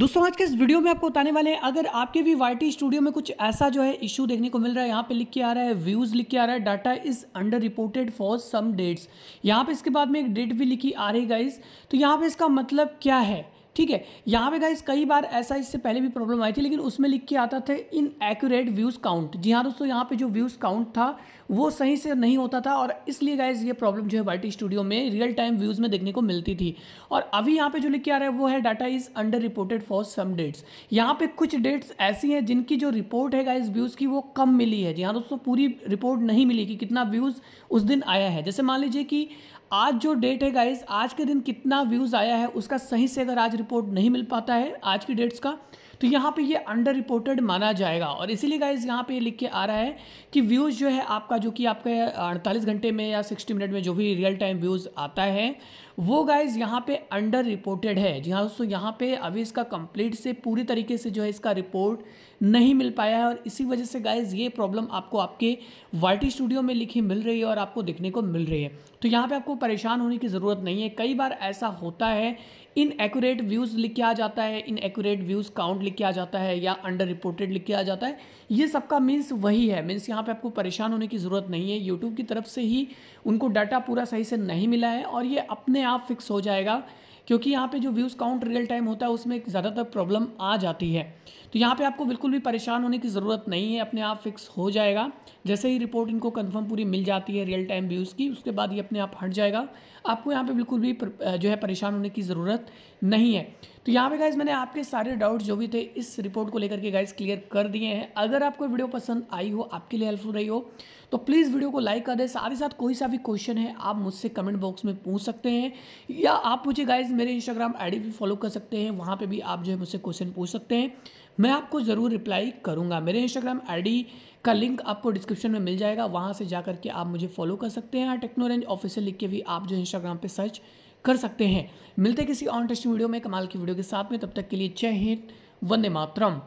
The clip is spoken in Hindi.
दोस्तों आज के इस वीडियो में आपको बताने वाले हैं अगर आपके भी वाई स्टूडियो में कुछ ऐसा जो है इशू देखने को मिल रहा है यहाँ पे लिख के आ रहा है व्यूज़ लिख के आ रहा है data is under reported for some dates यहाँ पे इसके बाद में एक डेट भी लिखी आ रही गाइज तो यहाँ पे इसका मतलब क्या है ठीक है यहाँ पे गाइस कई बार ऐसा इससे पहले भी प्रॉब्लम आई थी लेकिन उसमें लिख के आता था इन एक्यूरेट व्यूज़ काउंट जी हाँ दोस्तों यहाँ पे जो व्यूज़ काउंट था वो सही से नहीं होता था और इसलिए गाइज ये प्रॉब्लम जो है वाई स्टूडियो में रियल टाइम व्यूज़ में देखने को मिलती थी और अभी यहाँ पे जो लिख के आ रहा है वो है data is under reported for some dates यहाँ पर कुछ डेट्स ऐसी हैं जिनकी जो रिपोर्ट है गाइज व्यूज़ की वो कम मिली है जी हाँ दोस्तों पूरी रिपोर्ट नहीं मिली कि कितना व्यूज़ उस दिन आया है जैसे मान लीजिए कि आज जो डेट है गाइज आज के दिन कितना व्यूज़ आया है उसका सही से अगर आज रिपोर्ट नहीं मिल पाता है आज की डेट्स का तो यहाँ पे ये अंडर रिपोर्टेड माना जाएगा और इसीलिए गाइज यहाँ पे लिख के आ रहा है कि व्यूज़ जो है आपका जो कि आपके अड़तालीस घंटे में या सिक्सटी मिनट में जो भी रियल टाइम व्यूज़ आता है वो गाइज यहाँ पे अंडर रिपोर्टेड है जी हाँ दोस्तों यहाँ पे अभी इसका कंप्लीट से पूरी तरीके से जो है इसका रिपोर्ट नहीं मिल पाया है और इसी वजह से गाइज ये प्रॉब्लम आपको आपके वाई स्टूडियो में लिखी मिल रही है और आपको देखने को मिल रही है तो यहाँ पे आपको परेशान होने की ज़रूरत नहीं है कई बार ऐसा होता है इन एकूरेट व्यूज़ लिख के आ जाता है इन एकूरेट व्यूज़ काउंट लिख के आ जाता है या अंडर रिपोर्टेड लिख के आ जाता है ये सबका मीन्स वही है मीन्स यहाँ पे आपको परेशान होने की ज़रूरत नहीं है यूट्यूब की तरफ से ही उनको डाटा पूरा सही से नहीं मिला है और ये अपने आप फिक्स हो जाएगा क्योंकि यहाँ पे जो व्यूज़ काउंट रियल टाइम होता है उसमें ज़्यादातर प्रॉब्लम आ जाती है तो यहाँ पे आपको बिल्कुल भी परेशान होने की ज़रूरत नहीं है अपने आप फिक्स हो जाएगा जैसे ही रिपोर्ट इनको कंफर्म पूरी मिल जाती है रियल टाइम व्यूज़ की उसके बाद ये अपने आप हट जाएगा आपको यहाँ पे बिल्कुल भी जो है परेशान होने की ज़रूरत नहीं है तो यहाँ पे गाइज मैंने आपके सारे डाउट जो भी थे इस रिपोर्ट को लेकर के गाइज क्लियर कर दिए हैं अगर आपको वीडियो पसंद आई हो आपके लिए हेल्पफुल रही हो तो प्लीज़ वीडियो को लाइक कर दें साथ ही साथ कोई सा भी क्वेश्चन है आप मुझसे कमेंट बॉक्स में पूछ सकते हैं या आप मुझे गाइज मेरे इंस्टाग्राम आई भी फॉलो कर सकते हैं वहाँ पर भी आप जो है मुझसे क्वेश्चन पूछ सकते हैं मैं आपको ज़रूर रिप्लाई करूँगा मेरे इंस्टाग्राम आईडी का लिंक आपको डिस्क्रिप्शन में मिल जाएगा वहाँ से जा करके आप मुझे फॉलो कर सकते हैं टेक्नोरेंज हाँ, ऑफिसर लिख के भी आप जो इंस्टाग्राम पर सर्च कर सकते हैं मिलते किसी ऑन इंटरेस्टिंग वीडियो में कमाल की वीडियो के साथ में तब तक के लिए जय हिंद वंदे मातरम